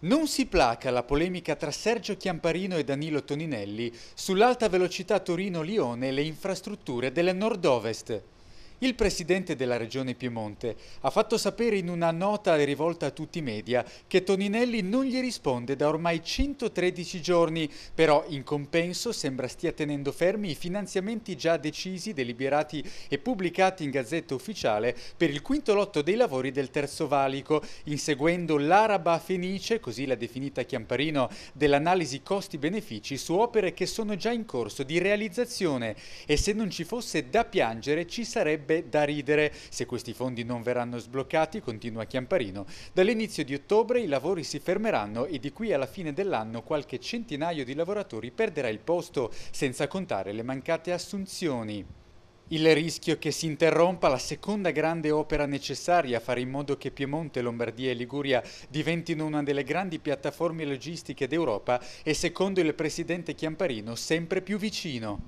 Non si placa la polemica tra Sergio Chiamparino e Danilo Toninelli sull'alta velocità Torino-Lione e le infrastrutture del nord-ovest. Il presidente della regione Piemonte ha fatto sapere in una nota rivolta a tutti i media che Toninelli non gli risponde da ormai 113 giorni, però in compenso sembra stia tenendo fermi i finanziamenti già decisi, deliberati e pubblicati in Gazzetta Ufficiale per il quinto lotto dei lavori del Terzo Valico, inseguendo l'araba fenice, così l'ha definita Chiamparino, dell'analisi costi-benefici su opere che sono già in corso di realizzazione e se non ci fosse da piangere ci sarebbe sarebbe da ridere se questi fondi non verranno sbloccati, continua Chiamparino. Dall'inizio di ottobre i lavori si fermeranno e di qui alla fine dell'anno qualche centinaio di lavoratori perderà il posto, senza contare le mancate assunzioni. Il rischio che si interrompa la seconda grande opera necessaria a fare in modo che Piemonte, Lombardia e Liguria diventino una delle grandi piattaforme logistiche d'Europa è secondo il presidente Chiamparino sempre più vicino.